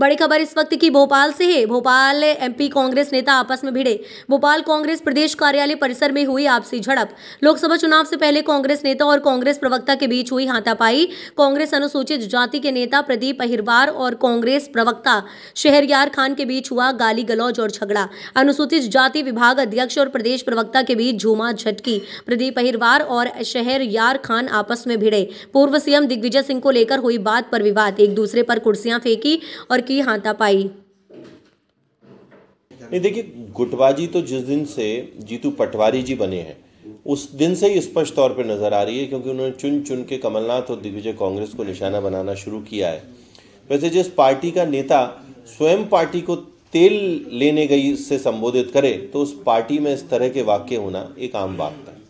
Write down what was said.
बड़ी खबर इस वक्त की भोपाल से है भोपाल एमपी कांग्रेस नेता आपस में भिड़े भोपाल कांग्रेस प्रदेश कार्यालय परिसर में हुई आपसी झड़प लोकसभा चुनाव से पहले कांग्रेस नेता और कांग्रेस प्रवक्ता के बीच हुई हाथापाई कांग्रेस अनुसूचित जाति के नेता प्रदीप अहिरवार और कांग्रेस प्रवक्ता शहरयार खान के बीच हुआ गाली गलौज और झगड़ा अनुसूचित जाति विभाग अध्यक्ष और प्रदेश प्रवक्ता के बीच झूमा झटकी प्रदीप अहिरवार और शहर खान आपस में भिड़े पूर्व सीएम दिग्विजय सिंह को लेकर हुई बात पर विवाद एक दूसरे पर कुर्सियां फेंकी और की हाथापाई नहीं देखिए गुटबाजी तो जिस दिन से जीतू पटवारी जी बने हैं उस दिन से ही स्पष्ट तौर पर नजर आ रही है क्योंकि उन्होंने चुन चुन के कमलनाथ और दिग्विजय कांग्रेस को निशाना बनाना शुरू किया है वैसे जिस पार्टी का नेता स्वयं पार्टी को तेल लेने गई से संबोधित करे तो उस पार्टी में इस तरह के वाक्य होना एक आम बात था